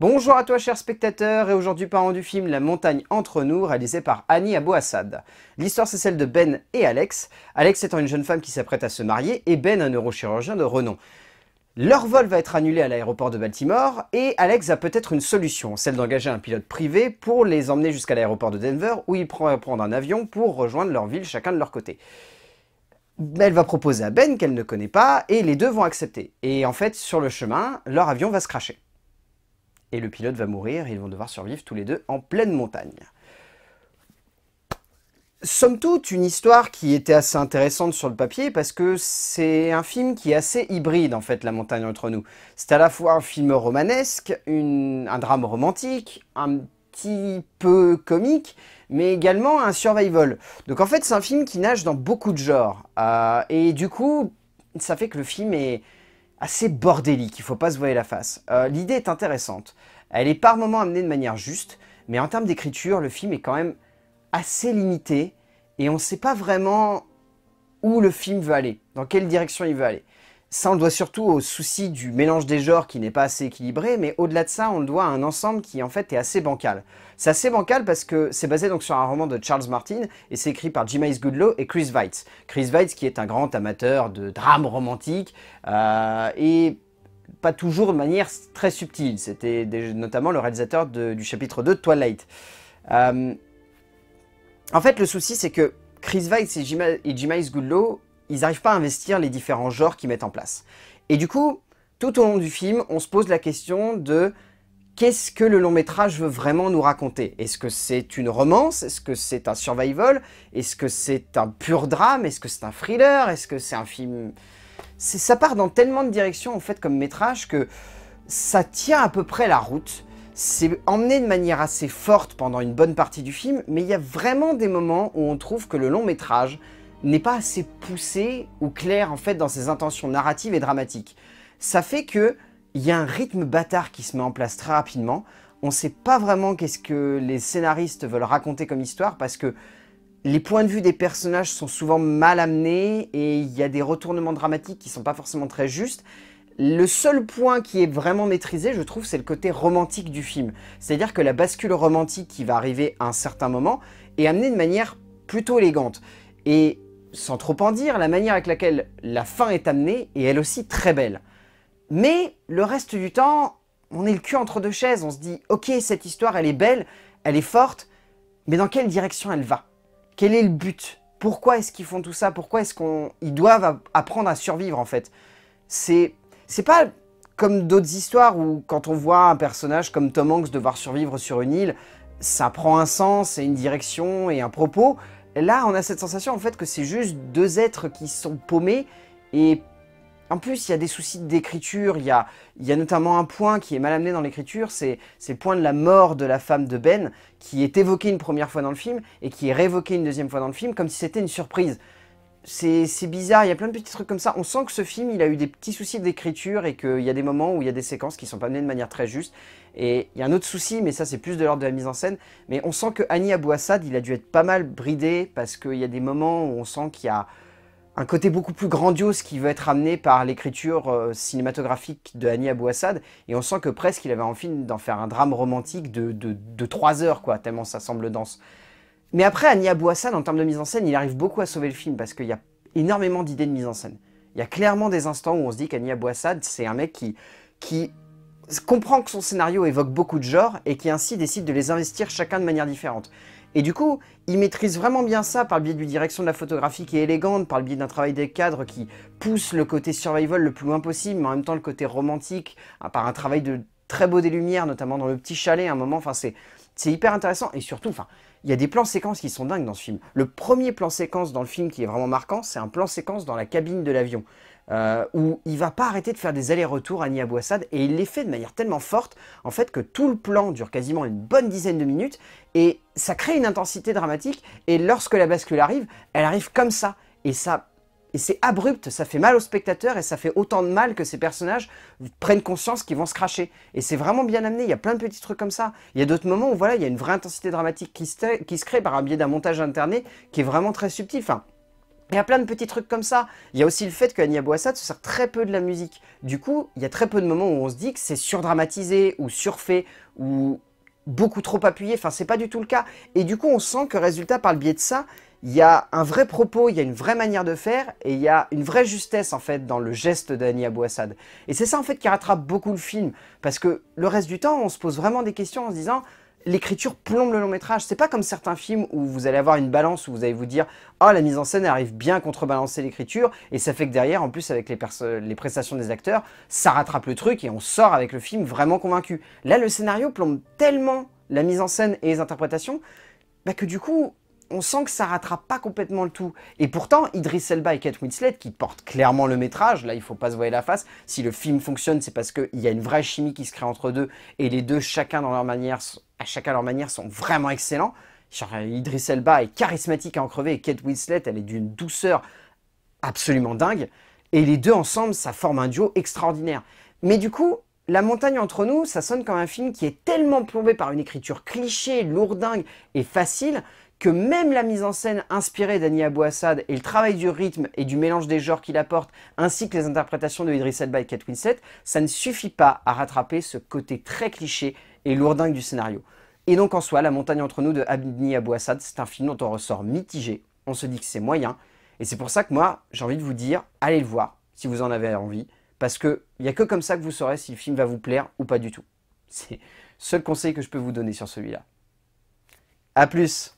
Bonjour à toi chers spectateurs et aujourd'hui parlons du film La montagne entre nous réalisé par Annie Assad. L'histoire c'est celle de Ben et Alex, Alex étant une jeune femme qui s'apprête à se marier et Ben un neurochirurgien de renom. Leur vol va être annulé à l'aéroport de Baltimore et Alex a peut-être une solution, celle d'engager un pilote privé pour les emmener jusqu'à l'aéroport de Denver où ils pourront prendre un avion pour rejoindre leur ville chacun de leur côté elle va proposer à Ben qu'elle ne connaît pas et les deux vont accepter. Et en fait, sur le chemin, leur avion va se cracher et le pilote va mourir, et ils vont devoir survivre tous les deux en pleine montagne. Somme toute, une histoire qui était assez intéressante sur le papier parce que c'est un film qui est assez hybride en fait, La montagne entre nous. C'est à la fois un film romanesque, un drame romantique, un petit peu comique, mais également un survival. Donc en fait, c'est un film qui nage dans beaucoup de genres. Euh, et du coup, ça fait que le film est, assez bordélique, il faut pas se voiler la face. Euh, l'idée est intéressante. Elle est par moments amenée de manière juste, mais en termes d'écriture, le film est quand même assez limité et on ne sait pas vraiment où le film veut aller, dans quelle direction il veut aller. Ça, on le doit surtout au souci du mélange des genres qui n'est pas assez équilibré, mais au-delà de ça, on le doit à un ensemble qui, en fait, est assez bancal. C'est assez bancal parce que c'est basé donc sur un roman de Charles Martin, et c'est écrit par Jim Goodlow et Chris Weitz. Chris Weitz qui est un grand amateur de drames romantiques, euh, et pas toujours de manière très subtile. C'était notamment le réalisateur du chapitre 2 de Twilight. Euh, en fait, le souci, c'est que Chris Weitz et Jim, et Goodlow ils n'arrivent pas à investir les différents genres qu'ils mettent en place. Et du coup, tout au long du film, on se pose la question de qu'est-ce que le long métrage veut vraiment nous raconter Est-ce que c'est une romance Est-ce que c'est un survival Est-ce que c'est un pur drame Est-ce que c'est un thriller Est-ce que c'est un film... Ça part dans tellement de directions en fait comme métrage que ça tient à peu près la route. C'est emmené de manière assez forte pendant une bonne partie du film, mais il y a vraiment des moments où on trouve que le long métrage n'est pas assez poussé ou clair en fait dans ses intentions narratives et dramatiques. Ça fait que il y a un rythme bâtard qui se met en place très rapidement. On ne sait pas vraiment qu'est-ce que les scénaristes veulent raconter comme histoire parce que les points de vue des personnages sont souvent mal amenés et il y a des retournements dramatiques qui sont pas forcément très justes. Le seul point qui est vraiment maîtrisé, je trouve, c'est le côté romantique du film. C'est-à-dire que la bascule romantique qui va arriver à un certain moment est amenée de manière plutôt élégante. Et sans trop en dire, la manière avec laquelle la fin est amenée est elle aussi très belle. Mais le reste du temps, on est le cul entre deux chaises, on se dit « Ok, cette histoire, elle est belle, elle est forte, mais dans quelle direction elle va Quel est le but Pourquoi est-ce qu'ils font tout ça Pourquoi est-ce qu'ils doivent apprendre à survivre, en fait ?» C'est pas comme d'autres histoires où quand on voit un personnage comme Tom Hanks devoir survivre sur une île, ça prend un sens et une direction et un propos, Là, on a cette sensation en fait que c'est juste deux êtres qui sont paumés et en plus, il y a des soucis d'écriture, il y a, notamment un point qui est mal amené dans l'écriture, c'est le point de la mort de la femme de Ben, qui est évoqué une première fois dans le film, et qui est révoqué une deuxième fois dans le film, comme si c'était une surprise c'est bizarre, il y a plein de petits trucs comme ça. On sent que ce film, il a eu des petits soucis d'écriture et qu'il y a des moments où il y a des séquences qui sont pas menées de manière très juste. Et il y a un autre souci, mais ça c'est plus de l'ordre de la mise en scène. Mais on sent que Annie Abouassad, il a dû être pas mal bridé parce qu'il y a des moments où on sent qu'il y a un côté beaucoup plus grandiose qui veut être amené par l'écriture euh, cinématographique de Annie Abouassad. Et on sent que presque il avait envie d'en faire un drame romantique de, de, 3 heures, quoi, tellement ça semble dense. Mais après, Anya Bouassan, en termes de mise en scène, il arrive beaucoup à sauver le film parce qu'il y a énormément d'idées de mise en scène. Il y a clairement des instants où on se dit qu'Ania assad c'est un mec qui, comprend que son scénario évoque beaucoup de genres et qui ainsi décide de les investir chacun de manière différente. Et du coup, il maîtrise vraiment bien ça par le biais d'une direction de la photographie qui est élégante, par le biais d'un travail des cadres qui pousse le côté survival le plus loin possible, mais en même temps le côté romantique, hein, par un travail de très beau des lumières, notamment dans le petit chalet à un moment. Enfin, c'est hyper intéressant et surtout, enfin, il y a des plans séquences qui sont dingues dans ce film. Le premier plan séquence dans le film qui est vraiment marquant, c'est un plan séquence dans la cabine de l'avion. Euh, où il va pas arrêter de faire des allers-retours à Nia et il les fait de manière tellement forte en fait que tout le plan dure quasiment une bonne dizaine de minutes et ça crée une intensité dramatique et lorsque la bascule arrive, elle arrive comme ça et ça et c'est abrupt, ça fait mal aux spectateurs et ça fait autant de mal que ces personnages prennent conscience qu'ils vont se cracher. Et c'est vraiment bien amené, il y a plein de petits trucs comme ça. Il y a d'autres moments où voilà, il y a une vraie intensité dramatique qui se, crée par un biais d'un montage interné qui est vraiment très subtil. Enfin, il y a plein de petits trucs comme ça. Il y a aussi le fait que Anya se sert très peu de la musique. Du coup, il y a très peu de moments où on se dit que c'est surdramatisé ou surfait ou beaucoup trop appuyé. Enfin, c'est pas du tout le cas. Et du coup, on sent que résultat, par le biais de ça, il y a un vrai propos, il y a une vraie manière de faire, et il y a une vraie justesse en fait dans le geste d'Annie assad Et c'est ça en fait qui rattrape beaucoup le film, parce que le reste du temps, on se pose vraiment des questions en se disant l'écriture plombe le long métrage. C'est pas comme certains films où vous allez avoir une balance où vous allez vous dire oh la mise en scène arrive bien à contrebalancer l'écriture et ça fait que derrière en plus avec les, prestations des acteurs ça rattrape le truc et on sort avec le film vraiment convaincu. Là le scénario plombe tellement la mise en scène et les interprétations bah, que du coup on sent que ça rattrape pas complètement le tout. Et pourtant, Idris Elba et Kate Winslet, qui portent clairement le métrage, là il faut pas se voir la face, si le film fonctionne, c'est parce qu'il y a une vraie chimie qui se crée entre deux, et les deux, chacun dans leur manière, à chacun leur manière, sont vraiment excellents. Idris Elba est charismatique à en crever, et Kate Winslet, elle est d'une douceur absolument dingue, et les deux ensemble, ça forme un duo extraordinaire. Mais du coup, la montagne entre nous, ça sonne comme un film qui est tellement plombé par une écriture cliché, lourdingue et facile que même la mise en scène inspirée d'Annie Assad et le travail du rythme et du mélange des genres qu'il apporte, ainsi que les interprétations de Idris Elba et Kate Winslet, ça ne suffit pas à rattraper ce côté très cliché et lourdingue du scénario. Et donc en soi, La montagne entre nous de abou Assad, c'est un film dont on ressort mitigé, on se dit que c'est moyen, et c'est pour ça que moi, j'ai envie de vous dire, allez le voir, si vous en avez envie, parce qu'il n'y a que comme ça que vous saurez si le film va vous plaire ou pas du tout. C'est le seul conseil que je peux vous donner sur celui-là. A plus